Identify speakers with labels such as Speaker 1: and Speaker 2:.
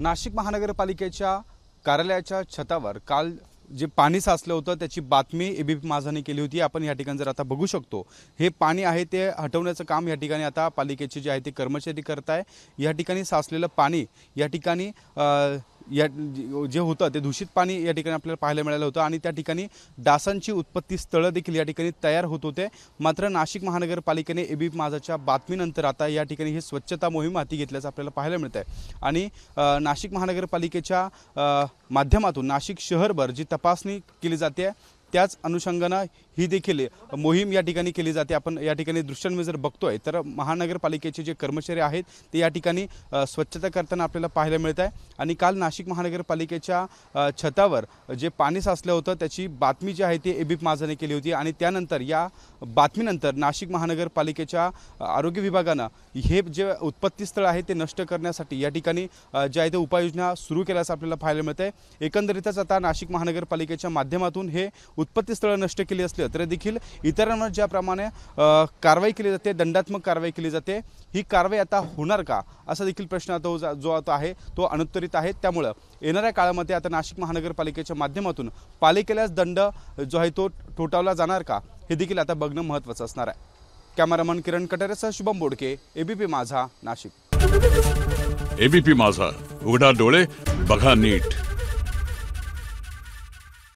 Speaker 1: नाशिक महानगरपालिकेच्या कार्यालयाच्या छतावर काल जे पाणी साचलं होतं त्याची बातमी एबीपी माझाने केली होती आपण या ठिकाणी जर आता बघू शकतो हे पाणी आहे ते हटवण्याचं काम या ठिकाणी आता पालिकेचे जे आहे ते कर्मचारी करत आहे या ठिकाणी साचलेलं पाणी या ठिकाणी या जे होतं ते दूषित पाणी या ठिकाणी आपल्याला पाहायला मिळालं होतं आणि त्या ठिकाणी डासांची उत्पत्ती स्थळं देखील या ठिकाणी तयार होत होते मात्र नाशिक महानगरपालिकेने ए बी माझाच्या बातमीनंतर आता या ठिकाणी ही स्वच्छता मोहीम हाती घेतल्याचं आपल्याला पाहायला मिळतं आहे आणि नाशिक महानगरपालिकेच्या माध्यमातून नाशिक शहरभर जी तपासणी केली जाते त्याच अनुषंगानं ही देखील मोहीम या ठिकाणी केली जाते आपण या ठिकाणी दृश्यांमध्ये जर बघतोय तर महानगरपालिकेचे जे कर्मचारी आहेत ते या ठिकाणी स्वच्छता करताना आपल्याला पाहायला मिळत आहे आणि काल नाशिक महानगरपालिकेच्या छतावर जे पाणी साचलं होतं त्याची बातमी जी आहे ती एबीप माझाने केली होती आणि त्यानंतर या बातमीनंतर नाशिक महानगरपालिकेच्या आरोग्य विभागानं हे जे उत्पत्तीस्थळ आहे ते नष्ट करण्यासाठी या ठिकाणी जे आहे ते उपाययोजना सुरू केल्याचं आपल्याला पाहायला मिळत आहे एकंदरीतच आता नाशिक महानगरपालिकेच्या माध्यमातून हे उत्पत्ती स्थळ नष्ट केली असली तरी देखील इतरांवर ज्याप्रमाणे कारवाई केली जाते दंडात्मक कारवाई केली जाते ही कारवाई आता होणार का असा देखील प्रश्न आता जो आता आहे तो अनुत्तरित आहे त्यामुळं येणाऱ्या काळामध्ये आता नाशिक महानगरपालिकेच्या माध्यमातून पालिकेलाच दंड जो आहे तो ठोठावला जाणार का हे देखील आता बघणं महत्त्वाचं असणार आहे कॅमेरामन किरण कटारेसह शुभम बोडके एबीपी माझा नाशिक
Speaker 2: एबीपी माझा उघडा डोळे बघा नीट